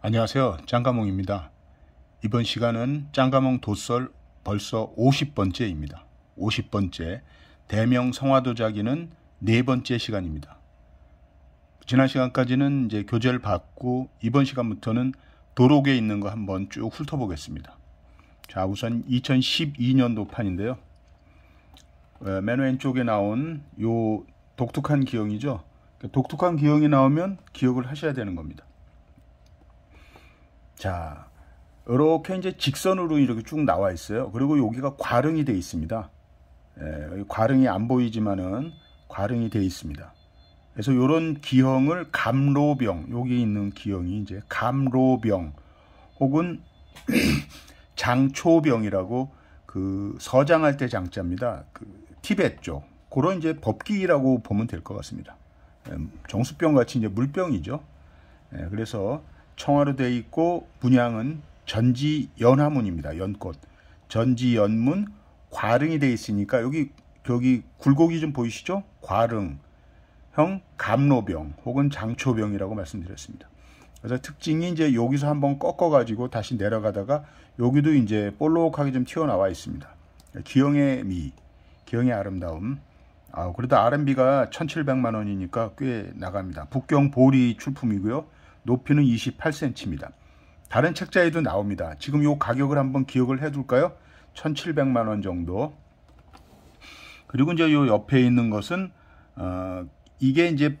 안녕하세요. 짱가몽입니다. 이번 시간은 짱가몽 도설 벌써 50번째입니다. 50번째 대명 성화도자기는 네 번째 시간입니다. 지난 시간까지는 이제 교재를 받고 이번 시간부터는 도록에 있는 거 한번 쭉 훑어보겠습니다. 자, 우선 2012년도 판인데요. 어, 맨 왼쪽에 나온 요 독특한 기형이죠. 독특한 기형이 나오면 기억을 하셔야 되는 겁니다. 자, 이렇게 이제 직선으로 이렇게 쭉 나와 있어요. 그리고 여기가 과릉이 되어 있습니다. 예, 과릉이 안 보이지만은 과릉이 되어 있습니다. 그래서 이런 기형을 감로병, 여기 있는 기형이 이제 감로병 혹은 장초병이라고 그 서장할 때 장자입니다. 그 티벳 쪽. 그런 이제 법기라고 보면 될 것 같습니다. 예, 정수병 같이 이제 물병이죠. 예, 그래서 청화로 되어 있고 분양은 전지연화문입니다. 연꽃. 전지연문 과릉이 되어 있으니까 여기 여기 굴곡이 좀 보이시죠? 과릉형 감로병 혹은 장초병이라고 말씀드렸습니다. 그래서 특징이 이제 여기서 한번 꺾어 가지고 다시 내려가다가 여기도 이제 볼록하게 좀 튀어나와 있습니다. 기형의 미, 기형의 아름다움. 아, 그래도 R&B가 1,700만 원이니까 꽤 나갑니다. 북경 보리 출품이고요. 높이는 28cm입니다. 다른 책자에도 나옵니다. 지금 이 가격을 한번 기억을 해둘까요? 1700만원 정도 그리고 이제 요 옆에 있는 것은 어, 이게 이제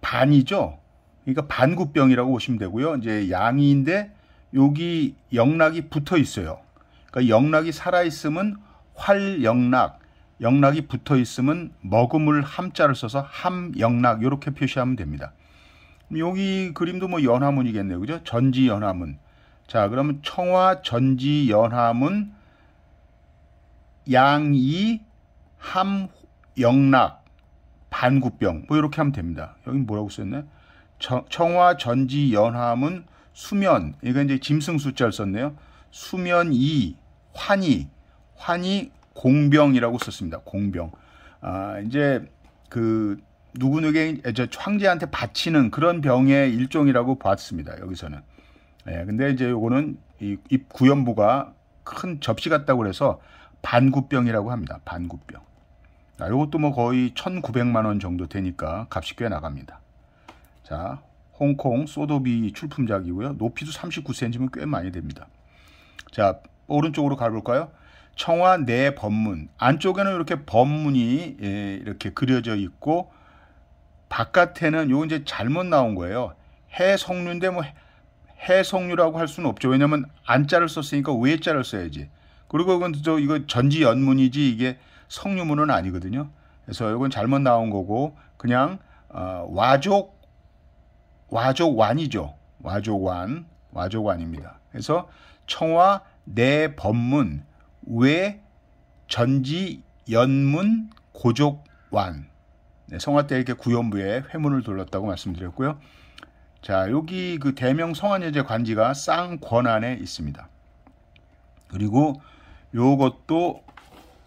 반이죠. 그러니까 반구병이라고 보시면 되고요. 이제 양이인데 여기 영락이 붙어 있어요. 그러니까 영락이 살아 있으면 활영락, 영락이 붙어 있으면 먹음을 함자를 써서 함영락 이렇게 표시하면 됩니다. 여기 그림도 뭐 연화문이겠네요. 그죠? 전지 연화문. 자, 그러면 청화 전지 연화문 양이 함 영락 반구병 뭐 이렇게 하면 됩니다. 여기 뭐라고 썼네? 청화 전지 연화문 수면 이거 이제 짐승 숫자를 썼네요. 수면 이 환이 환이 공병이라고 썼습니다. 공병. 아 이제 그 누구누구에게 황제한테 바치는 그런 병의 일종이라고 봤습니다. 여기서는. 예, 근데 이제 요거는 이, 이 구연부가 큰 접시 같다고 해서 반구병이라고 합니다. 반구병. 자, 아, 요것도 뭐 거의 1,900만 원 정도 되니까 값이 꽤 나갑니다. 자, 홍콩 소도비 출품작이고요. 높이도 39cm면 꽤 많이 됩니다. 자, 오른쪽으로 가볼까요? 청와 내 법문 안쪽에는 이렇게 법문이 예, 이렇게 그려져 있고 바깥에는 요 이제 잘못 나온 거예요. 해석류인데 뭐 해석류라고 할 수는 없죠. 왜냐면 안자를 썼으니까 외자를 써야지. 그리고 그건 저 이거 전지 연문이지 이게 성유문은 아니거든요. 그래서 이건 잘못 나온 거고 그냥 어, 와족 와족완이죠. 와족완 와족완입니다. 그래서 청와 내 법문 외 전지 연문 고족완 네, 성화대에게 구현부에 회문을 돌렸다고 말씀드렸고요. 자, 여기 그 대명 성안여제 관지가 쌍권안에 있습니다. 그리고 요것도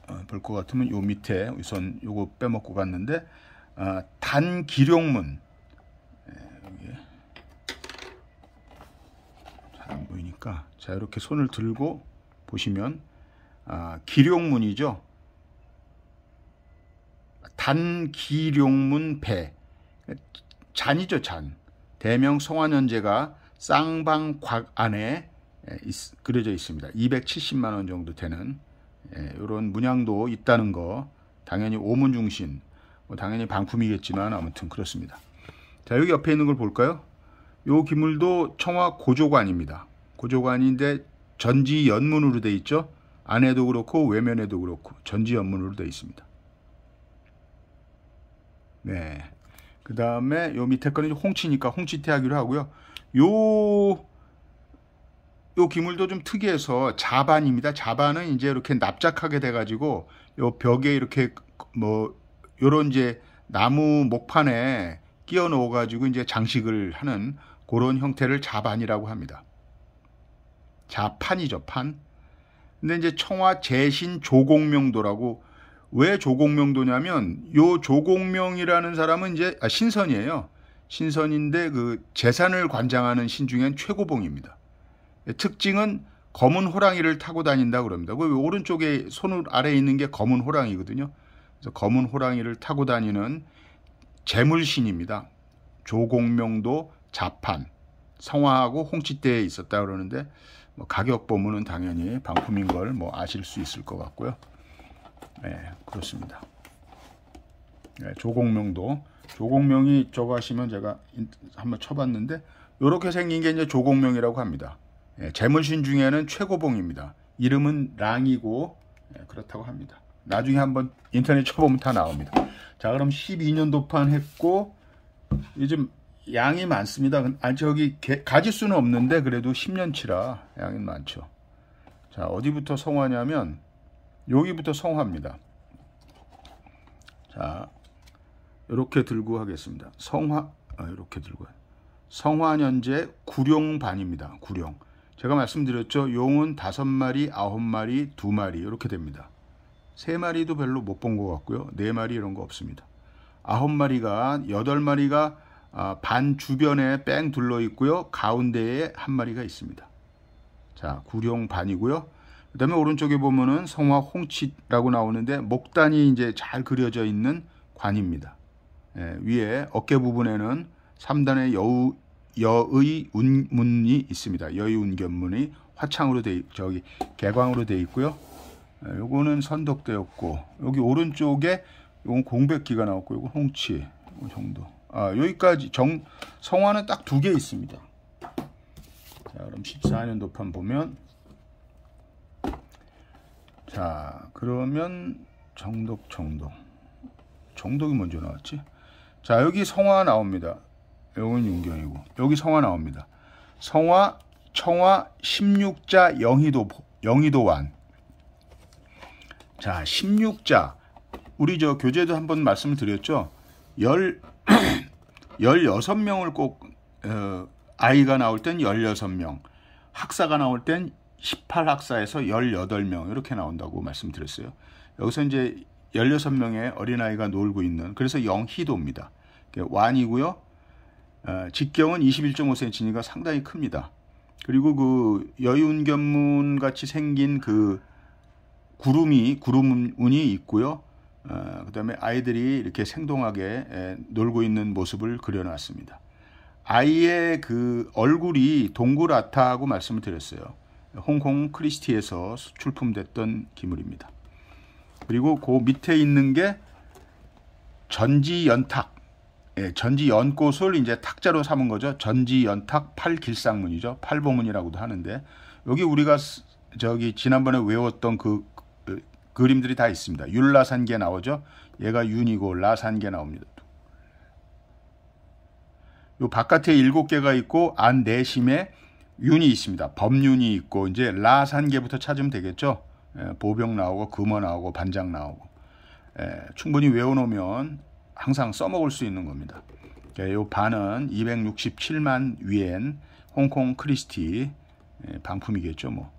어, 볼것 같으면 요 밑에 우선 요거 빼먹고 갔는데 어, 아, 단기룡문 네, 예, 잘안 보이니까 자 이렇게 손을 들고 보시면 아, 기룡문이죠. 단기룡문패 잔이죠 잔 대명 송환연제가 쌍방곽 안에 그려져 있습니다. 270만원 정도 되는 이런 문양도 있다는 거 당연히 오문중신 뭐 당연히 방품이겠지만 아무튼 그렇습니다. 자 여기 옆에 있는 걸 볼까요? 요 기물도 청와 고조관입니다. 고조관인데 전지연문으로 돼 있죠. 안에도 그렇고 외면에도 그렇고 전지연문으로 돼 있습니다. 네. 그 다음에 요 밑에 거는 홍치니까 홍치태 하기로 하고요. 요, 요 기물도 좀 특이해서 자반입니다. 자반은 이제 이렇게 납작하게 돼가지고 요 벽에 이렇게 뭐 요런 이제 나무 목판에 끼워 넣어가지고 이제 장식을 하는 그런 형태를 자반이라고 합니다. 자판이죠, 판. 근데 이제 청와 재신 조공명도라고 왜 조공명도냐면 요 조공명이라는 사람은 이제 아, 신선이에요. 신선인데 그 재산을 관장하는 신 중엔 최고봉입니다. 특징은 검은 호랑이를 타고 다닌다 그럽니다. 그 오른쪽에 손 아래에 있는 게 검은 호랑이거든요. 그래서 검은 호랑이를 타고 다니는 재물신입니다. 조공명도 자판 성화하고 홍치대에 있었다 그러는데 뭐 가격 보면은 당연히 방품인걸 뭐 아실 수 있을 것 같고요. 예, 그렇습니다. 예, 조공명도 조공명이 저거 하시면 제가 한번 쳐봤는데 이렇게 생긴 게 이제 조공명이라고 합니다. 예, 재물신 중에는 최고봉입니다. 이름은 랑이고 예, 그렇다고 합니다. 나중에 한번 인터넷 쳐보면 다 나옵니다. 자 그럼 12년도판 했고 요즘 양이 많습니다. 아 저기 개, 가지수는 없는데 그래도 10년치라 양이 많죠. 자 어디부터 성화냐면 여기부터 성화입니다. 자, 이렇게 들고 하겠습니다. 성화, 아, 이렇게 들고. 성화년제 구룡반입니다. 구룡. 제가 말씀드렸죠. 용은 다섯 마리, 아홉 마리, 두 마리 이렇게 됩니다. 세 마리도 별로 못 본 것 같고요. 네 마리 이런 거 없습니다. 아홉 마리가 여덟 마리가 아, 반 주변에 뺑 둘러 있고요. 가운데에 한 마리가 있습니다. 자, 구룡반이고요. 그 다음에 오른쪽에 보면은 성화 홍치라고 나오는데 목단이 이제 잘 그려져 있는 관입니다. 예, 위에 어깨 부분에는 3단의 여우, 여의 운, 문이 있습니다. 여의 운견문이 화창으로 돼, 저기, 개광으로 돼 있고요. 예, 요거는 선덕대였고, 여기 오른쪽에 요건 공백기가 나왔고, 요건 홍치 정도. 아, 여기까지 정, 성화는 딱 두 개 있습니다. 자, 그럼 14년도 판 보면 자 그러면 정독 정독 정독이 먼저 나왔지 자 여기 성화 나옵니다 요건 윤경이고 여기 성화 나옵니다 성화 청화 16자 영희도 영희도완 자 16자 우리 저 교재도 한번 말씀을 드렸죠 열 16명을 꼭 어, 아이가 나올 땐 16명 학사가 나올 땐 18학사에서 18명 이렇게 나온다고 말씀드렸어요. 여기서 이제 16명의 어린아이가 놀고 있는 그래서 영희도입니다. 완이고요. 어, 직경은 21.5cm니까 상당히 큽니다. 그리고 그여유운견문 같이 생긴 그 구름이 구름운이 있고요. 어, 그다음에 아이들이 이렇게 생동하게 에, 놀고 있는 모습을 그려놨습니다. 아이의 그 얼굴이 동그랗다고 말씀을 드렸어요. 홍콩 크리스티에서 출품됐던 기물입니다. 그리고 그 밑에 있는 게 전지연탁, 예, 전지연꽃을 이제 탁자로 삼은 거죠. 전지연탁 팔길상문이죠. 팔보문이라고도 하는데 여기 우리가 저기 지난번에 외웠던 그, 그 그림들이 다 있습니다. 율라산계 나오죠. 얘가 윤이고 라산계 나옵니다. 요 바깥에 일곱 개가 있고 안 내심에 윤이 있습니다. 법윤이 있고 이제 라산계부터 찾으면 되겠죠. 예, 보병 나오고 금어 나오고 반장 나오고 예, 충분히 외워놓으면 항상 써먹을 수 있는 겁니다. 예, 요 반은 267만 위엔 홍콩 크리스티 예, 방품이겠죠 뭐.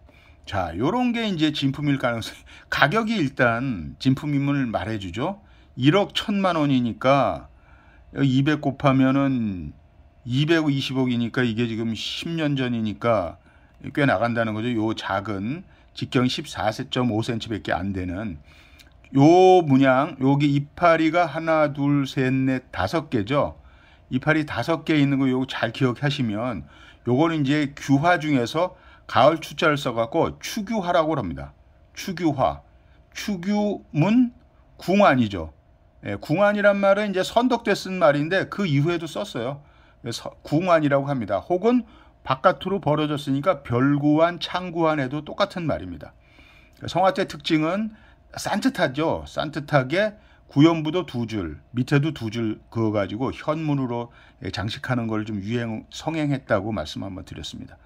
자, 요런 게 이제 진품일 가능성. 가격이 일단 진품임을 말해주죠. 1억 1 0 0 0만 원이니까 200 곱하면은 220억이니까 이게 지금 10년 전이니까 꽤 나간다는 거죠. 요 작은 직경 14.5cm밖에 안 되는 요 문양 여기 이파리가 하나 둘 셋 넷 다섯 개죠. 이파리 다섯 개 있는 거요 잘 기억하시면 요거는 이제 규화 중에서 가을 추자를 써갖고 추규화라고 합니다. 추규화, 추규문 궁안이죠. 예, 궁안이란 말은 이제 선덕대 쓴 말인데 그 이후에도 썼어요. 궁안이라고 합니다. 혹은 바깥으로 벌어졌으니까 별구안, 창구안에도 똑같은 말입니다. 그러니까 성화대 특징은 산뜻하죠. 산뜻하게 구연부도 두 줄, 밑에도 두 줄 그어가지고 현문으로 장식하는 걸 좀 유행, 성행했다고 말씀 한번 드렸습니다.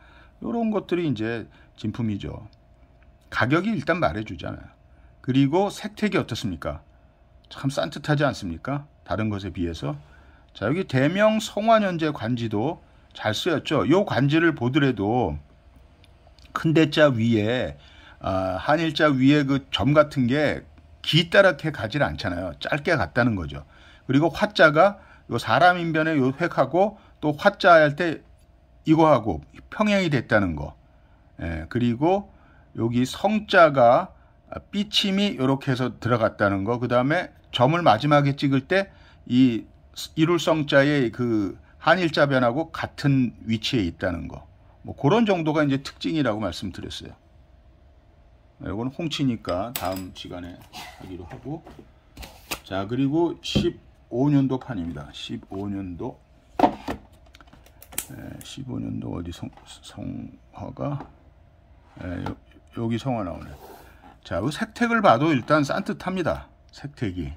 이런 것들이 이제 진품이죠. 가격이 일단 말해주잖아요. 그리고 색택이 어떻습니까? 참 산뜻하지 않습니까? 다른 것에 비해서. 자, 여기 대명 성화현재 관지도 잘 쓰였죠. 요 관지를 보더라도 큰 대자 위에 아, 한일자 위에 그 점 같은 게 기따랗게 가질 않잖아요. 짧게 갔다는 거죠. 그리고 화자가 요 사람 인변에 요 획하고 또 화자 할 때 이거하고 평행이 됐다는 거. 예, 그리고 여기 성자가 삐침이 이렇게 해서 들어갔다는 거. 그 다음에 점을 마지막에 찍을 때이 이룰성자의 그 한일자 변하고 같은 위치에 있다는 거. 뭐 그런 정도가 이제 특징이라고 말씀드렸어요. 이건 네, 홍치니까 다음 시간에 하기로 하고 자 그리고 15년도 판입니다. 15년도 15년도 어디 성, 성화가 에, 네, 여, 여기 성화 나오네. 자, 색택을 봐도 일단 산뜻합니다. 색택이.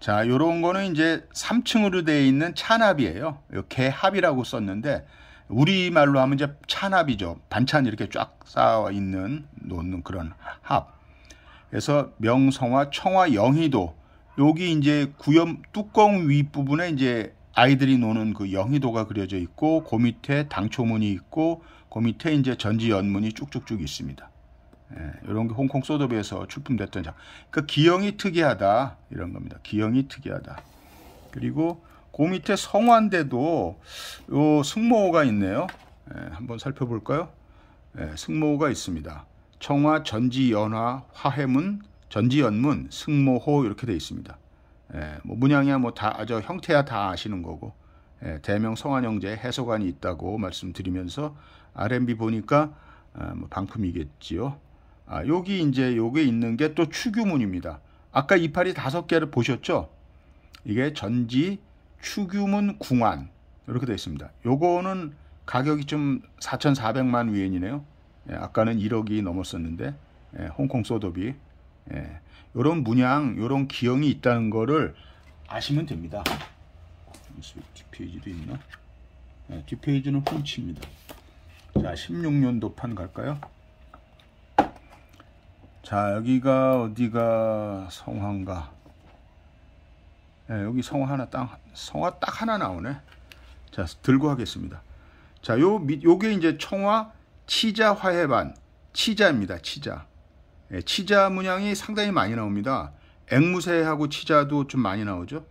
자, 요런 거는 이제 3층으로 되어 있는 찬압이에요. 개합이라고 썼는데 우리말로 하면 이제 찬합이죠. 반찬 이렇게 쫙 쌓아 있는 놓는 그런 합. 그래서 명성화, 청화, 영희도 여기 이제 구염 뚜껑 윗부분에 이제 아이들이 노는 그 영희도가 그려져 있고 그 밑에 당초문이 있고 그 밑에 이제 전지연문이 쭉쭉쭉 있습니다. 예, 이런 게 홍콩 소더비에서 출품됐던 장. 그 기형이 특이하다 이런 겁니다. 기형이 특이하다. 그리고 그 밑에 성화인데도 요 승모호가 있네요. 예, 한번 살펴볼까요? 예, 승모호가 있습니다. 청화, 전지, 연화, 화해문, 전지, 연문, 승모호 이렇게 돼 있습니다. 예, 뭐 문양이야 뭐다 아주 형태야 다 아시는 거고 예, 대명 성한형제 해소관이 있다고 말씀드리면서 R&B 보니까 아, 뭐 방품이겠지요. 아, 여기 이제 여기 있는 게 또 추규문입니다. 아까 이파리 다섯 개를 보셨죠? 이게 전지 추규문 궁안 이렇게 되어 있습니다. 요거는 가격이 좀 4,400만 위엔이네요. 예, 아까는 1억이 넘었었는데 예, 홍콩 소더비 예, 요런 문양 이런 기형이 있다는 거를 아시면 됩니다. 뒷페이지도 있나? 예, 뒷페이지는 홈칩니다자 16년도 판 갈까요? 자 여기가 어디가 성화인가 네, 예, 여기 성화 하나 딱 성화 딱 하나 나오네 자 들고 하겠습니다 자요 요게 이제 청화 치자 화해반 치자입니다 치자 예, 치자 문양이 상당히 많이 나옵니다 앵무새하고 치자도 좀 많이 나오죠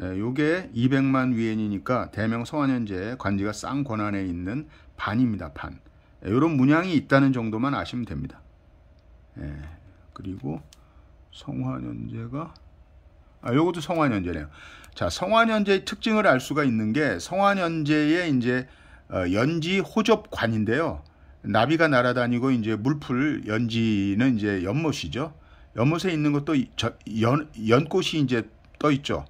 예, 요게 200만 위엔이니까 대명 성안현재 관지가 쌍 권한에 있는 반입니다 반 예, 요런 문양이 있다는 정도만 아시면 됩니다 예. 그리고 성화연제가 아, 요것도 성화연제네요 자, 성화연제의 특징을 알 수가 있는 게성화연제의 이제 어, 연지 호접관인데요. 나비가 날아다니고 이제 물풀 연지는 이제 연못이죠. 연못에 있는 것도 저, 연 연꽃이 이제 떠 있죠.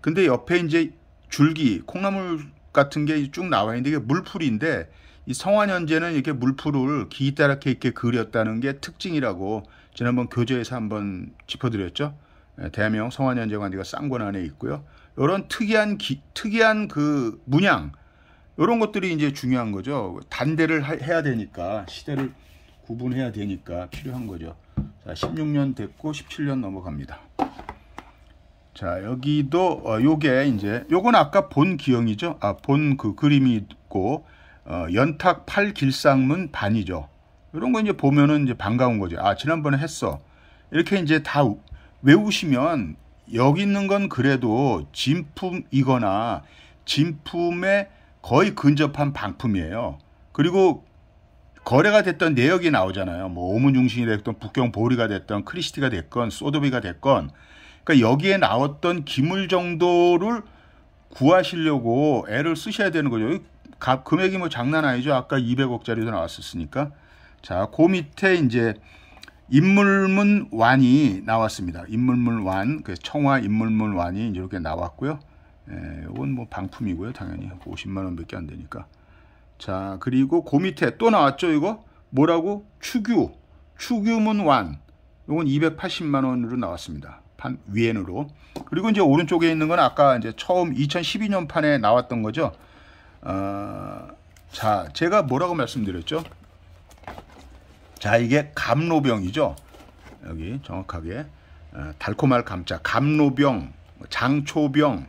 근데 옆에 이제 줄기 콩나물 같은 게 쭉 나와 있는데 이게 물풀인데 이성환연재는 이렇게 물풀을 기다랗게 이렇게 그렸다는 게 특징이라고 지난번 교재에서 한번 짚어드렸죠. 예, 대명 성환연재 관리가 쌍권 안에 있고요. 이런 특이한 기, 특이한 그 문양 이런 것들이 이제 중요한 거죠. 단대를 하, 해야 되니까 시대를 구분해야 되니까 필요한 거죠. 자, 16년 됐고 17년 넘어갑니다. 자, 여기도 어, 요게 이제 요건 아까 본 기형이죠. 아, 본 그 그림이 있고 어, 연탁 팔길상문 반이죠. 이런 거 이제 보면은 이제 반가운 거죠. 아 지난번에 했어. 이렇게 이제 다 외우시면 여기 있는 건 그래도 진품이거나 진품에 거의 근접한 방품이에요. 그리고 거래가 됐던 내역이 나오잖아요. 뭐 오문중심이 됐던 북경 보리가 됐던 크리스티가 됐건 소도비가 됐건 그러니까 여기에 나왔던 기물 정도를 구하시려고 애를 쓰셔야 되는 거죠. 값, 금액이 뭐 장난 아니죠. 아까 200억짜리도 나왔었으니까. 자, 그 밑에 이제 인물문 완이 나왔습니다. 인물문 완, 그 청와 인물문 완이 이렇게 나왔고요. 예, 이건 뭐 방품이고요. 당연히 50만원 뭐 밖에 안 되니까. 자, 그리고 그 밑에 또 나왔죠. 이거 뭐라고? 추규, 추규문 완. 이건 280만원으로 나왔습니다. 판 위엔으로. 그리고 이제 오른쪽에 있는 건 아까 이제 처음 2012년 판에 나왔던 거죠. 어, 자, 제가 뭐라고 말씀드렸죠? 자, 이게 감로병이죠. 여기 정확하게 어, 달콤할 감자, 감로병, 장초병,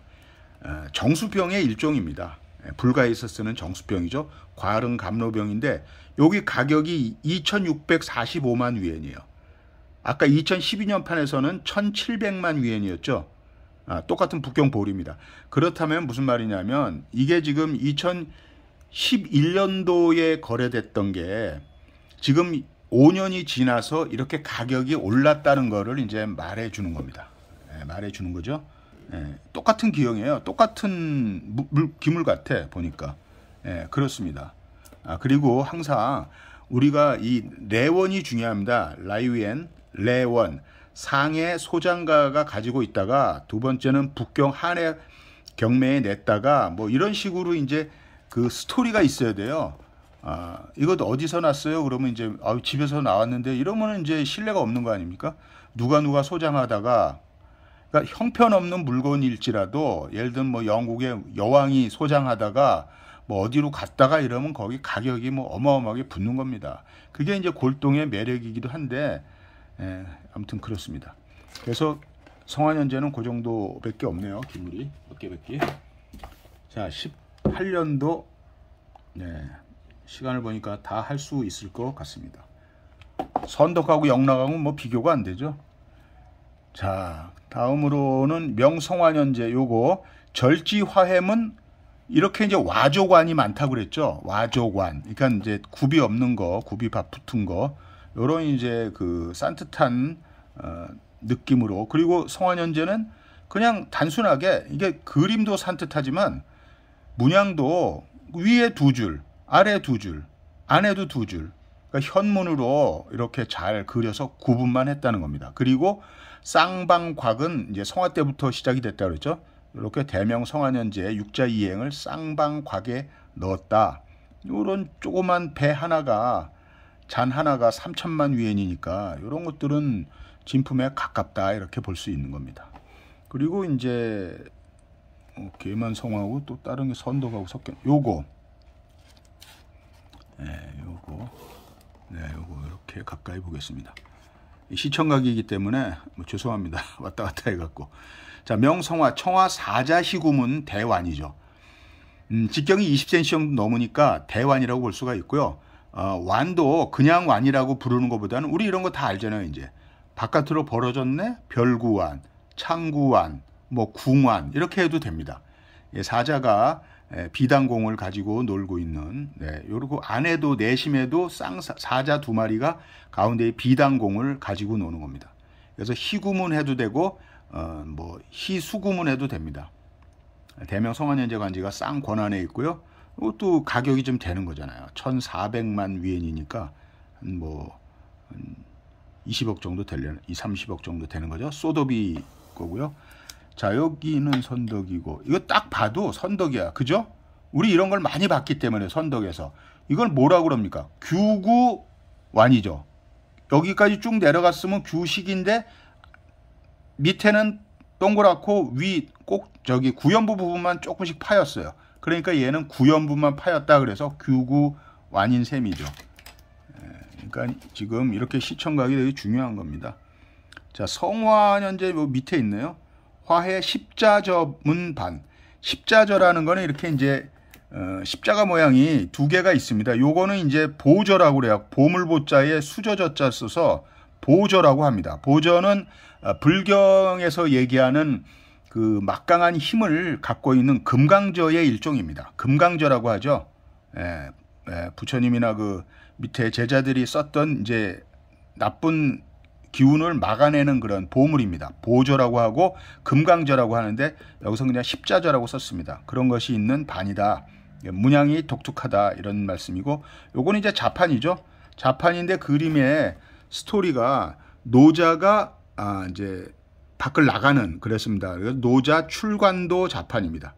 어, 정수병의 일종입니다. 예, 불가에서 쓰는 정수병이죠. 과른 감로병인데 여기 가격이 2,645만 위엔이에요. 아까 2012년 판에서는 1,700만 위엔이었죠. 아, 똑같은 북경 보리입니다. 그렇다면 무슨 말이냐면 이게 지금 2011년도에 거래됐던 게 지금 5년이 지나서 이렇게 가격이 올랐다는 거를 이제 말해 주는 겁니다. 예, 말해 주는 거죠. 예, 똑같은 기형이에요. 똑같은 물, 기물 같아 보니까. 예, 그렇습니다. 아, 그리고 항상 우리가 이 레원이 중요합니다. 라이위엔 레원. 상해 소장가가 가지고 있다가 두 번째는 북경 한해 경매에 냈다가 뭐 이런 식으로 이제 그 스토리가 있어야 돼요. 아, 이것 도 어디서 났어요? 그러면 이제 아, 집에서 나왔는데 이러면 이제 신뢰가 없는 거 아닙니까? 누가 누가 소장하다가 그러니까 형편없는 물건일지라도 예를 들면 뭐 영국의 여왕이 소장하다가 뭐 어디로 갔다가 이러면 거기 가격이 뭐 어마어마하게 붙는 겁니다. 그게 이제 골동의 매력이기도 한데 예, 아무튼 그렇습니다. 그래서 성화연재는그 정도밖에 없네요. 기물이 몇개몇 개. 자, 18년도 예, 시간을 보니까 다 할 수 있을 것 같습니다. 선덕하고 영락하고 뭐 비교가 안 되죠. 자, 다음으로는 명성화연재 요거 절지화해문 이렇게 이제 와조관이 많다고 그랬죠. 와조관. 그러니까 이제 굽이 없는 거, 굽이 밥 붙은 거. 요런 이제 그 산뜻한 어, 느낌으로 그리고 성화현재는 그냥 단순하게 이게 그림도 산뜻하지만 문양도 위에 두 줄, 아래 두 줄, 안에도 두 줄. 그러니까 현문으로 이렇게 잘 그려서 구분만 했다는 겁니다. 그리고 쌍방곽은 이제 성화 때부터 시작이 됐다 그랬죠. 이렇게 대명 성화년제 육자 이행을 쌍방곽에 넣었다. 이런 조그만 배 하나가 잔 하나가 3천만 위엔이니까 이런 것들은 진품에 가깝다 이렇게 볼 수 있는 겁니다. 그리고 이제 어, 개만 성하고 또 다른 게 선덕하고 섞여 요거 네, 요거 네, 요거 이렇게 가까이 보겠습니다. 시청각이기 때문에 뭐 죄송합니다. 왔다 갔다 해갖고 자 명성화 청화 사자희구문 대완이죠. 음, 직경이 20cm 정도 넘으니까 대완이라고 볼 수가 있고요. 어, 완도 그냥 완이라고 부르는 것보다는 우리 이런 거 다 알잖아요 이제 바깥으로 벌어졌네 별구완 창구완 뭐 궁완 이렇게 해도 됩니다 예, 사자가 예, 비단공을 가지고 놀고 있는 네, 요러고 안에도 내심에도 쌍사, 사자 두 마리가 가운데에 비단공을 가지고 노는 겁니다 그래서 희구문 해도 되고 어, 뭐 희수구문 해도 됩니다 대명 성한연재 관지가 쌍권안에 있고요 이것도 가격이 좀 되는 거잖아요. 1,400만 위엔이니까 뭐 20억 정도 되려나 2, 30억 정도 되는 거죠. 소더비 거고요. 자, 여기는 선덕이고 이거 딱 봐도 선덕이야. 그죠? 우리 이런 걸 많이 봤기 때문에 선덕에서 이걸 뭐라 그럽니까? 규구완이죠. 여기까지 쭉 내려갔으면 규식인데 밑에는 동그랗고 위 꼭 저기 구연부 부분만 조금씩 파였어요. 그러니까 얘는 구연분만 파였다 그래서 규구 완인 셈이죠. 예, 그러니까 지금 이렇게 시청각이 되게 중요한 겁니다. 자, 성화 현재 뭐 밑에 있네요. 화해 십자저문 반. 십자저하는 거는 이렇게 이제 어, 십자가 모양이 두 개가 있습니다. 요거는 이제 보저라고 그래요. 보물보자에 수저저자 써서 보저라고 합니다. 보저는 어, 불경에서 얘기하는 그 막강한 힘을 갖고 있는 금강저의 일종입니다. 금강저라고 하죠. 예, 예, 부처님이나 그 밑에 제자들이 썼던 이제 나쁜 기운을 막아내는 그런 보물입니다. 보조라고 하고 금강저라고 하는데 여기서 그냥 십자저라고 썼습니다. 그런 것이 있는 반이다. 예, 문양이 독특하다 이런 말씀이고 요건 이제 자판이죠. 자판인데 그림의 스토리가 노자가 아 이제 밖을 나가는 그랬습니다. 노자 출관도 자판입니다.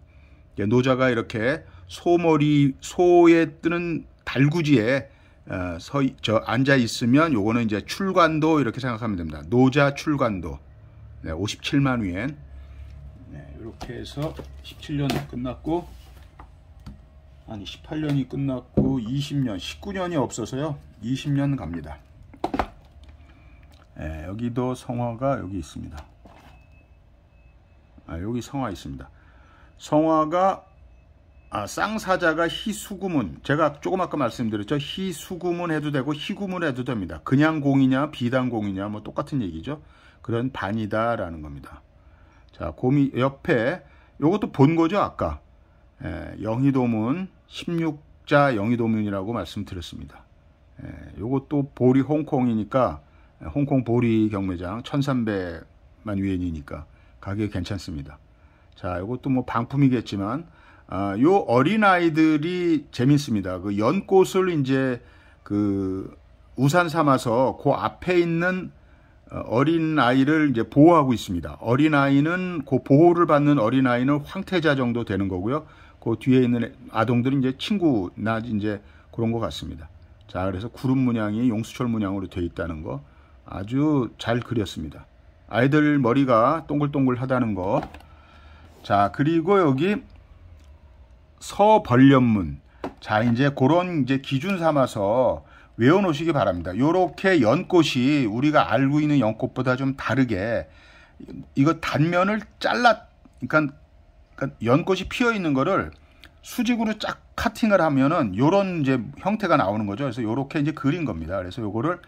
노자가 이렇게 소머리 소에 뜨는 달구지에 어, 서, 저, 앉아 있으면 요거는 이제 출관도 이렇게 생각하면 됩니다. 노자 출관도. 네, 57만 위엔. 네, 이렇게 해서 17년 끝났고, 아니, 18년이 끝났고, 20년, 19년이 없어서요. 20년 갑니다. 네, 여기도 성화가 여기 있습니다. 아, 여기 성화 있습니다. 성화가 아, 쌍사자가 희수구문 제가 조금 아까 말씀드렸죠 희수구문 해도 되고 희구문 해도 됩니다 그냥 공이냐 비단공이냐 뭐 똑같은 얘기죠 그런 반이다 라는 겁니다 자 곰이 옆에 이것도본 거죠 아까 예, 영희도문 16자 영희도문이라고 말씀드렸습니다 예, 요것도 보리 홍콩이니까 홍콩 보리 경매장 1300만 위엔이니까 가격이 괜찮습니다. 자, 이것도 뭐 방품이겠지만 아, 요 어린아이들이 재밌습니다. 그 연꽃을 이제 그 우산 삼아서 그 앞에 있는 어, 어린아이를 이제 보호하고 있습니다. 어린아이는 그 보호를 받는 어린아이는 황태자 정도 되는 거고요. 그 뒤에 있는 아동들은 이제 친구나 이제 그런 것 같습니다. 자, 그래서 구름 문양이 용수철 문양으로 되어 있다는 거 아주 잘 그렸습니다. 아이들 머리가 동글동글하다는 거. 자, 그리고 여기 서벌련문. 자, 이제 그런 이제 기준 삼아서 외워 놓으시기 바랍니다. 요렇게 연꽃이 우리가 알고 있는 연꽃보다 좀 다르게 이거 단면을 잘라 그러니까, 그러니까, 연꽃이 피어 있는 거를 수직으로 쫙 카팅을 하면은 요런 이제 형태가 나오는 거죠. 그래서 요렇게 이제 그린 겁니다. 그래서 요거를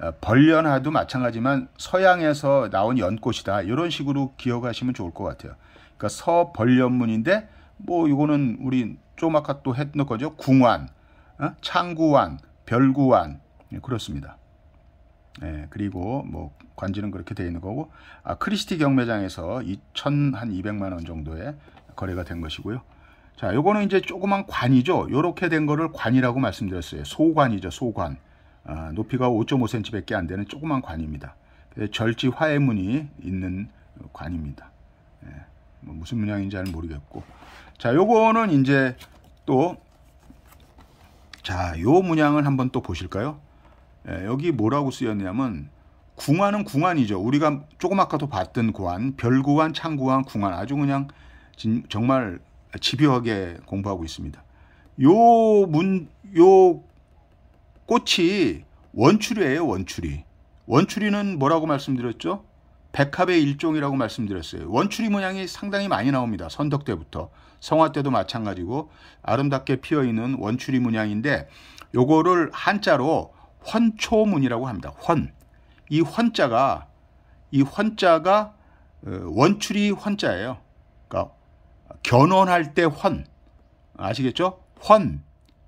어, 벌련화도 마찬가지만 서양에서 나온 연꽃이다. 이런 식으로 기억하시면 좋을 것 같아요. 그러니까 서벌련문인데 뭐 이거는 우리 좀 아까 또 했던 거죠. 궁환 어? 창구환별구환 예, 그렇습니다. 예, 그리고 뭐 관지는 그렇게 되어 있는 거고 아, 크리스티 경매장에서 2,한 200만 원 정도의 거래가 된 것이고요. 자, 요거는 이제 조그만 관이죠. 요렇게 된 거를 관이라고 말씀드렸어요. 소관이죠, 소관. 아, 높이가 5.5cm밖에 안 되는 조그만 관입니다. 절지 화해문이 있는 관입니다. 예, 뭐 무슨 문양인지 잘 모르겠고 자 요거는 이제 또자요 문양을 한번 또 보실까요? 예, 여기 뭐라고 쓰였냐면 궁안은 궁안이죠. 우리가 조금 아까도 봤던 고안, 별고안, 창고안, 궁안 아주 그냥 진, 정말 집요하게 공부하고 있습니다. 요 문, 요 꽃이 원추리예요, 원추리. 원추리는 뭐라고 말씀드렸죠? 백합의 일종이라고 말씀드렸어요. 원추리 모양이 상당히 많이 나옵니다. 선덕 때부터. 성화 때도 마찬가지고 아름답게 피어 있는 원추리 문양인데 요거를 한자로 헌초문이라고 합니다. 헌. 이 헌자가 이 헌자가 어, 원추리 헌자예요. 그러니까 견원할때 헌. 아시겠죠? 헌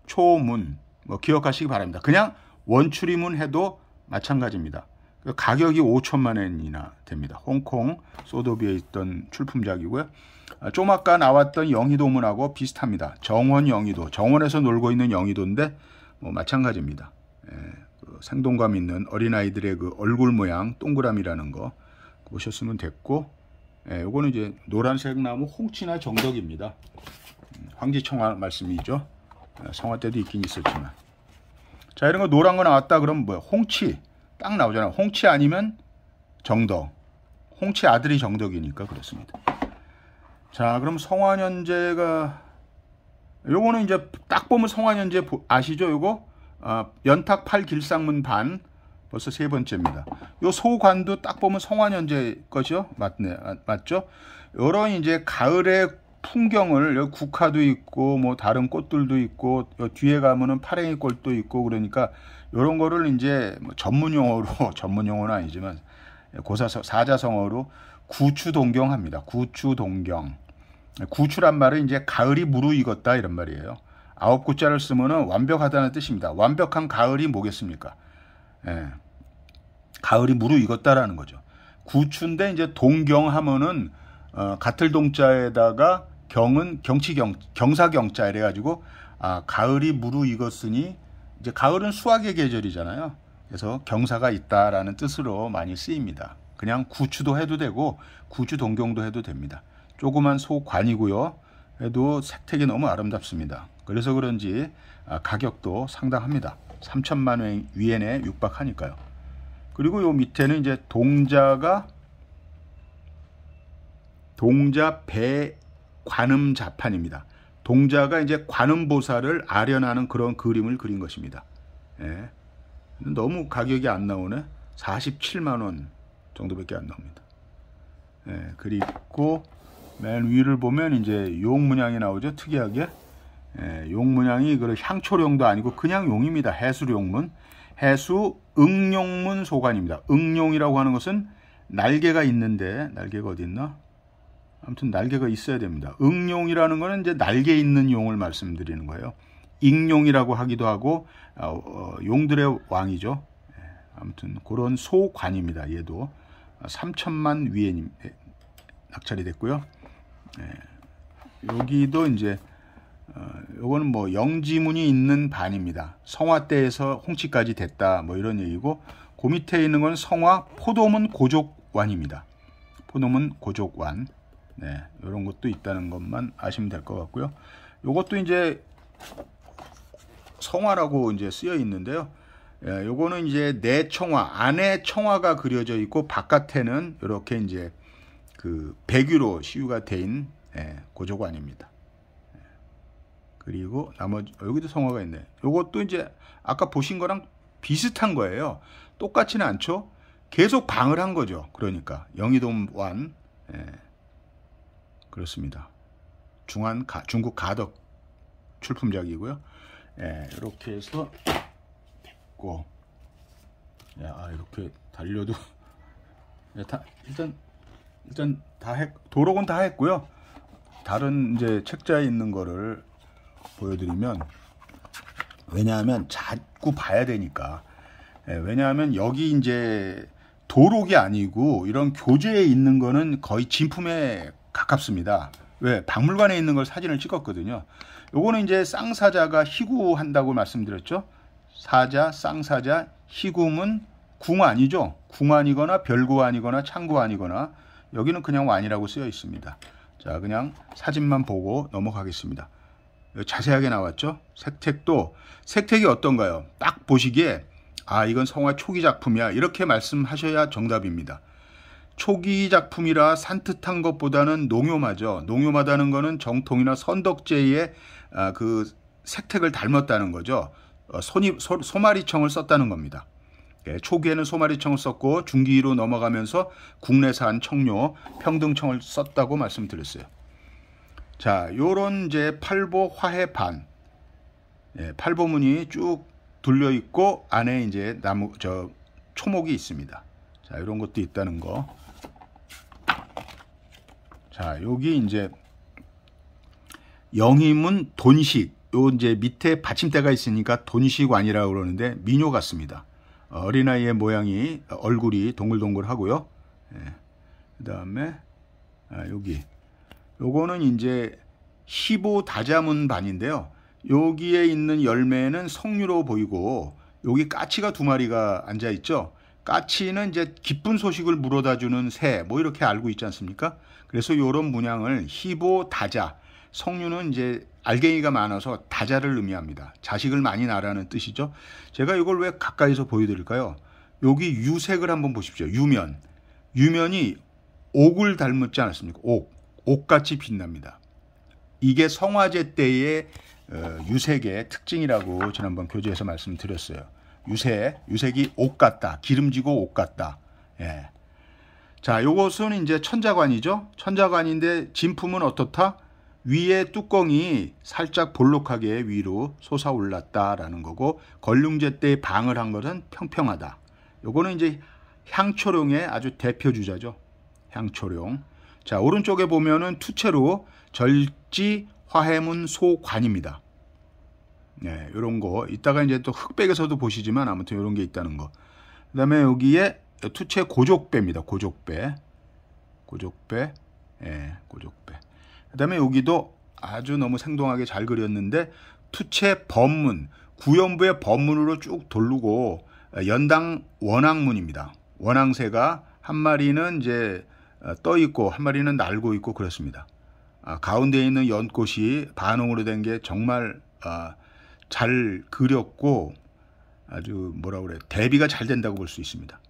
초문. 뭐 기억하시기 바랍니다. 그냥 원출리문 해도 마찬가지입니다. 그 가격이 5천만 엔이나 됩니다. 홍콩 소도비에 있던 출품작이고요. 아, 좀 아까 나왔던 영희도문하고 비슷합니다. 정원 영희도, 정원에서 놀고 있는 영희도인데 뭐 마찬가지입니다. 예, 그 생동감 있는 어린아이들의 그 얼굴 모양 동그라미라는 거 보셨으면 됐고 예, 요거는 이제 노란색 나무 홍치나 정덕입니다. 음, 황지청 말씀이죠. 어, 성화 때도 있긴 있었지만 자 이런 거 노란 거 나왔다 그럼 뭐야 홍치 딱 나오잖아 홍치 아니면 정덕 홍치 아들이 정덕이니까 그렇습니다 자 그럼 성화년제가 요거는 이제 딱 보면 성화년제 아시죠 요거 아, 연탁 팔 길상문 반 벌써 세 번째입니다 요 소관도 딱 보면 성화년제 거죠 맞네 아, 맞죠 요런 이제 가을에 풍경을 여기 국화도 있고 뭐 다른 꽃들도 있고 뒤에 가면은 파랭이 꽃도 있고 그러니까 이런 거를 이제 뭐 전문 용어로 전문 용어는 아니지만 고사 사자성어로 구추동경합니다. 구추동경. 구추란 말은 이제 가을이 무르익었다 이런 말이에요. 아홉 구자를 쓰면은 완벽하다는 뜻입니다. 완벽한 가을이 뭐겠습니까? 예. 가을이 무르익었다라는 거죠. 구춘데 이제 동경하면은 어, 가틀 동자에다가 경은 경치경 경사경자 이래가지고 아 가을이 무르익었으니 이제 가을은 수확의 계절이잖아요. 그래서 경사가 있다라는 뜻으로 많이 쓰입니다. 그냥 구추도 해도 되고 구추 동경도 해도 됩니다. 조그만 소관이고요. 해도 색택이 너무 아름답습니다. 그래서 그런지 아, 가격도 상당합니다. 3천만 원 위엔에 육박하니까요. 그리고 요 밑에는 이제 동자가 동자 배 관음 자판입니다. 동자가 이제 관음보살을 아련하는 그런 그림을 그린 것입니다. 예. 너무 가격이 안 나오네. 47만원 정도밖에 안 나옵니다. 예, 그리고 맨 위를 보면 이제 용 문양이 나오죠. 특이하게. 예, 용 문양이 그 향초룡도 아니고 그냥 용입니다. 해수룡문. 해수 응용문 소관입니다. 응용이라고 하는 것은 날개가 있는데 날개가 어디 있나? 아무튼 날개가 있어야 됩니다. 응용이라는 거는 이제 날개 있는 용을 말씀드리는 거예요. 익룡이라고 하기도 하고 어, 어, 용들의 왕이죠. 예, 아무튼 그런 소관입니다. 얘도 3천만 위에 예, 낙찰이 됐고요. 예, 여기도 이제 이거는뭐 어, 영지문이 있는 반입니다. 성화때에서 홍치까지 됐다 뭐 이런 얘기고 그 밑에 있는 건 성화 포도문 고족완입니다. 포도문 고족완 네, 이런 것도 있다는 것만 아시면 될 것 같고요. 이것도 이제 성화라고 이제 쓰여 있는데요. 예, 요거는 이제 내 청화, 안에 청화가 그려져 있고 바깥에는 이렇게 이제 그 백유로 시유가 돼 예, 고조관입니다. 예, 그리고 나머지 어, 여기도 성화가 있네. 요것도 이제 아까 보신 거랑 비슷한 거예요. 똑같지는 않죠. 계속 방을 한 거죠. 그러니까 영희동완 예. 그렇습니다. 중한 가, 중국 가덕 출품작이고요. 예, 이렇게 해서 됐고 야, 예, 아, 이렇게 달려도 예, 다, 일단 일단 다 했, 도록은 다 했고요. 다른 이제 책자에 있는 거를 보여드리면 왜냐하면 자꾸 봐야 되니까 예, 왜냐하면 여기 이제 도록이 아니고 이런 교재에 있는 거는 거의 진품에 가깝습니다. 왜? 박물관에 있는 걸 사진을 찍었거든요. 요거는 이제 쌍사자가 희구한다고 말씀드렸죠. 사자, 쌍사자, 희구문, 궁안이죠. 궁안이거나 별구안이거나 창구안이거나 여기는 그냥 완이라고 쓰여 있습니다. 자, 그냥 사진만 보고 넘어가겠습니다. 자세하게 나왔죠. 색택도 색택이 어떤가요? 딱 보시기에 아 이건 성화 초기 작품이야 이렇게 말씀하셔야 정답입니다. 초기 작품이라 산뜻한 것보다는 농요마죠. 농요마다는 것은 정통이나 선덕제의 아, 그 색택을 닮았다는 거죠. 어, 손이, 소, 소마리청을 썼다는 겁니다. 예, 초기에는 소마리청을 썼고 중기로 넘어가면서 국내산 청료 평등청을 썼다고 말씀드렸어요. 자, 요런 이제 팔보 화해 반. 예, 팔보문이 쭉 둘려 있고 안에 이제 나무 저 초목이 있습니다. 자, 이런 것도 있다는 거. 자, 여기 이제 영임문 돈식. 요 이제 밑에 받침대가 있으니까 돈식완이라고 그러는데 미녀 같습니다. 어린아이의 모양이 얼굴이 동글동글하고요. 예. 그다음에 아, 여기 요거는 이제 15 다자문 반인데요. 여기에 있는 열매는 석류로 보이고 여기 까치가 두 마리가 앉아 있죠. 까치는 이제 기쁜 소식을 물어다 주는 새 뭐 이렇게 알고 있지 않습니까? 그래서 이런 문양을 희보 다자 성류는 이제 알갱이가 많아서 다자를 의미합니다. 자식을 많이 낳으라는 뜻이죠. 제가 이걸 왜 가까이서 보여드릴까요? 여기 유색을 한번 보십시오. 유면. 유면이 옥을 닮았지 않았습니까? 옥. 옥같이 빛납니다. 이게 성화제 때의 어, 유색의 특징이라고 지난번 교재에서 말씀드렸어요. 유색, 유색이 옥 같다. 기름지고 옥 같다. 예. 자, 요것은 이제 천자관이죠. 천자관인데 진품은 어떻다? 위에 뚜껑이 살짝 볼록하게 위로 솟아올랐다라는 거고 걸륭제 때 방을 한 것은 평평하다. 요거는 이제 향초룡의 아주 대표 주자죠. 향초룡. 자, 오른쪽에 보면은 투체로 절지 화해문 소관입니다. 네, 요런 거. 이따가 이제 또 흑백에서도 보시지만 아무튼 요런 게 있다는 거. 그 다음에 여기에 투체 고족배입니다. 고족배. 고족배. 예, 고족배. 그다음에 여기도 아주 너무 생동하게 잘 그렸는데 투체 법문, 구연부의 법문으로 쭉 돌르고 아, 연당 원앙문입니다. 원앙새가 한 마리는 이제 어, 떠 있고 한 마리는 날고 있고 그렇습니다. 아, 가운데 있는 연꽃이 반응으로된 게 정말 아, 잘 그렸고 아주 뭐라 그래 대비가 잘 된다고 볼 수 있습니다.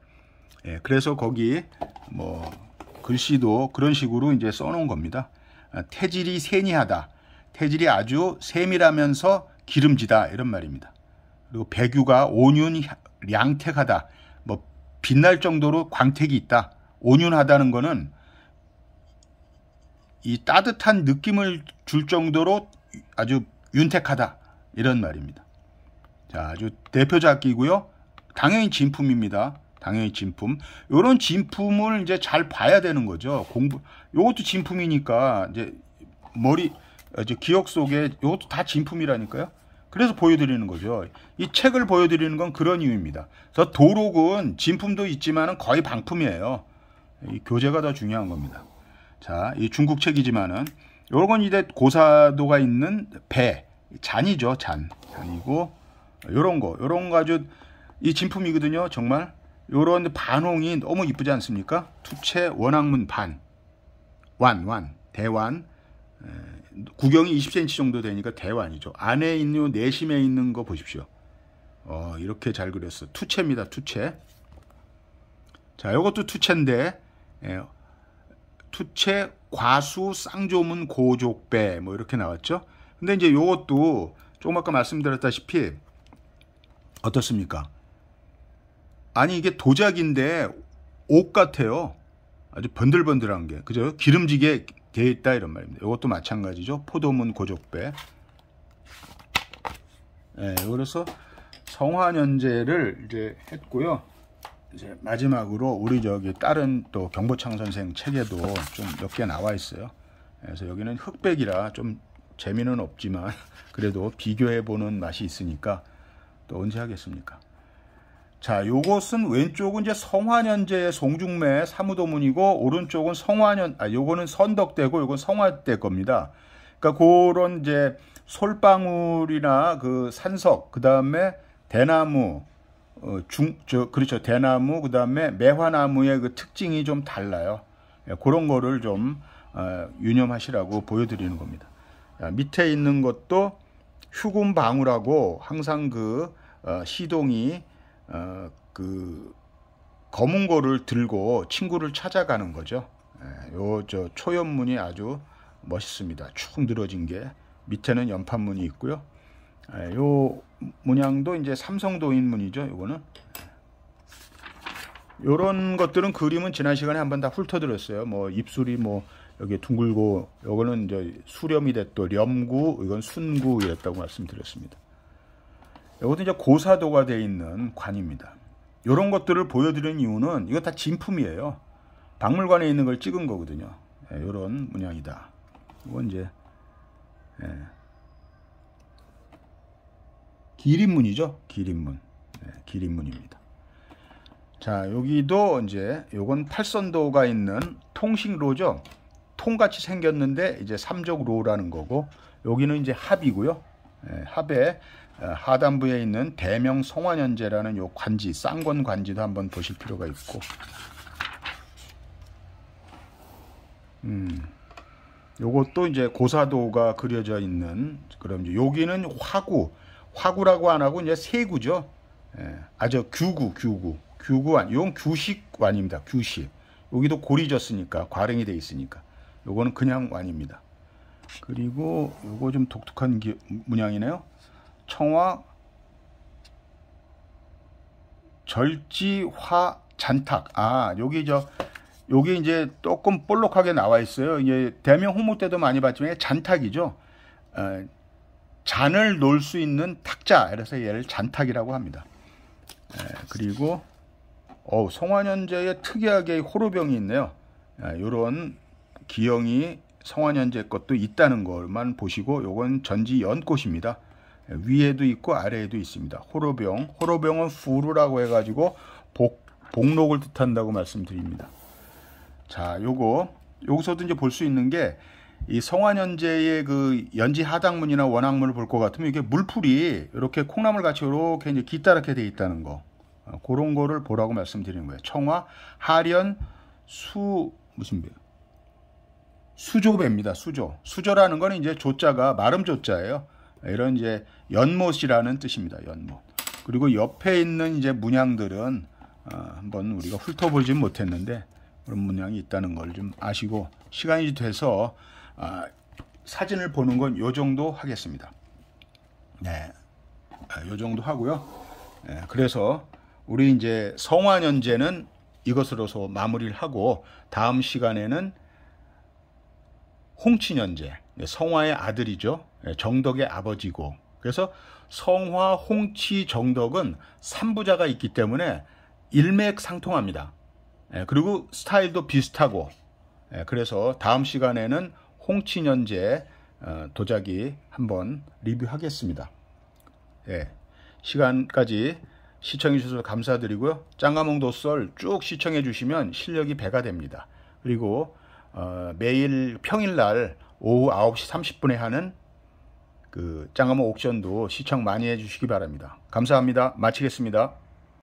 예, 그래서 거기 뭐 글씨도 그런 식으로 이제 써놓은 겁니다. 아, 태질이 세니하다. 태질이 아주 세밀하면서 기름지다 이런 말입니다. 그리고 배규가 온윤 양택하다. 뭐 빛날 정도로 광택이 있다. 온윤하다는 거는 이 따뜻한 느낌을 줄 정도로 아주 윤택하다 이런 말입니다. 자, 아주 대표작이고요. 당연히 진품입니다. 당연히 진품. 요런 진품을 이제 잘 봐야 되는 거죠. 공부 요것도 진품이니까 이제 머리 이제 기억 속에 요것도 다 진품이라니까요. 그래서 보여드리는 거죠. 이 책을 보여드리는 건 그런 이유입니다. 그래서 도록은 진품도 있지만 거의 방품이에요. 이 교재가 더 중요한 겁니다. 자, 이 중국 책이지만은 요건 이제 고사도가 있는 배, 잔이죠, 잔. 잔이고 요런 거, 요런 거 아주 이 진품이거든요, 정말. 요런 반홍이 너무 이쁘지 않습니까? 투체 원앙문 반, 완, 완, 대완. 구경이 20cm 정도 되니까 대완이죠. 안에 있는 요 내심에 있는 거 보십시오. 어, 이렇게 잘 그렸어. 투체입니다투체 자, 요것도 투채인데 예, 투체 과수 쌍조문 고족배 뭐 이렇게 나왔죠. 근데 이제 요것도 조금 아까 말씀드렸다시피 어떻습니까? 아니 이게 도자기인데 옷 같아요. 아주 번들번들한 게 그죠? 기름지게 돼 있다 이런 말입니다. 이것도 마찬가지죠. 포도문 고족배. 예, 네, 그래서 성화년제를 이제 했고요. 이제 마지막으로 우리 저기 다른 또 경보창 선생 책에도 좀 몇 개 나와 있어요. 그래서 여기는 흑백이라 좀 재미는 없지만 그래도 비교해 보는 맛이 있으니까 또 언제 하겠습니까? 자, 요것은 왼쪽은 이제 성화년제 송중매 사무도문이고 오른쪽은 성화년 아 요거는 선덕대고 요건 성화대 겁니다. 그러니까 그런 이제 솔방울이나 그 산석 그다음에 대나무 어, 중, 저, 그렇죠. 대나무, 그 다음에 매화나무의 그 특징이 좀 달라요. 예, 그런 거를 좀, 어, 유념하시라고 보여드리는 겁니다. 야, 밑에 있는 것도 휴금방울하고 항상 그, 어, 시동이 어, 그 검은 고를 들고 친구를 찾아가는 거죠. 예, 요저 초연문이 아주 멋있습니다. 쭉 늘어진 게 밑에는 연판문이 있고요. 에, 예, 요 문양도 이제 삼성도인 문이죠. 요거는 요런 것들은 그림은 지난 시간에 한번 다 훑어드렸어요. 뭐 입술이 뭐 여기 둥글고 요거는 이제 수렴이 됐고 렴구 이건 순구 이다고 말씀드렸습니다. 이것도 이제 고사도가 되어 있는 관입니다. 이런 것들을 보여드리는 이유는 이거 다 진품이에요. 박물관에 있는 걸 찍은 거거든요. 이런 예, 문양이다. 이건 이제 예. 기린문이죠. 기린문. 예, 기린문입니다. 자 여기도 이제 이건 팔선도가 있는 통식로죠. 통같이 생겼는데 이제 삼족로라는 거고 여기는 이제 합이고요. 예, 합에 어, 하단부에 있는 대명 성환연재라는요 관지, 쌍권 관지도 한번 보실 필요가 있고 음, 요것도 이제 고사도가 그려져 있는 그럼 이제 여기는 화구, 화구라고 안 하고 이제 세구죠. 예, 아주 규구, 규구, 규구완, 건 규식완입니다. 규식. 여기도 고리졌으니까 과령이 돼 있으니까 요거는 그냥 완입니다. 그리고 요거 좀 독특한 기, 문양이네요. 청화 절지화 잔탁 아 여기 저 여기 이제 조금 볼록하게 나와 있어요 이제 대명 홍무 때도 많이 봤지만 잔탁이죠 어, 잔을 놓을 수 있는 탁자 그래서 얘를 잔탁이라고 합니다 에, 예, 그리고 어 성환현제에 특이하게 호로병이 있네요 이런 예, 기형이 성환현제 것도 있다는 것만 보시고 요건 전지 연꽃입니다 위에도 있고 아래에도 있습니다. 호로병, 호로병은 후루라고 해가지고 복, 복록을 뜻한다고 말씀드립니다. 자, 요거 여기서도 이제 볼 수 있는 게 이성화연제의그 연지 하당문이나 원악문을 볼 것 같으면 이게 물풀이 이렇게 콩나물 같이 이렇게 이제 기따랗게 돼 있다는 거 어, 그런 거를 보라고 말씀드리는 거예요. 청화, 하련, 수 무슨 배? 수조배입니다. 수조. 수조라는 거는 이제 조자가 마름 조자예요. 이런 이제 연못이라는 뜻입니다. 연못. 그리고 옆에 있는 이제 문양들은 어, 한번 우리가 훑어보지 못했는데 그런 문양이 있다는 걸 좀 아시고 시간이 돼서 어, 사진을 보는 건 요 정도 하겠습니다. 네, 아, 요 정도 하고요. 네, 그래서 우리 이제 성화년제는 이것으로서 마무리를 하고 다음 시간에는 홍치년제 네, 성화의 아들이죠. 예, 정덕의 아버지고 그래서 성화 홍치 정덕은 3부자가 있기 때문에 일맥상통합니다. 예, 그리고 스타일도 비슷하고 예, 그래서 다음 시간에는 홍치년제 어, 도자기 한번 리뷰하겠습니다. 시간까지 시청해 주셔서 감사드리고요. 짱가몽 도썰 쭉 시청해 주시면 실력이 배가 됩니다. 그리고 어, 매일 평일날 오후 9시 30분에 하는 그 짱아모 옥션도 시청 많이 해주시기 바랍니다. 감사합니다. 마치겠습니다.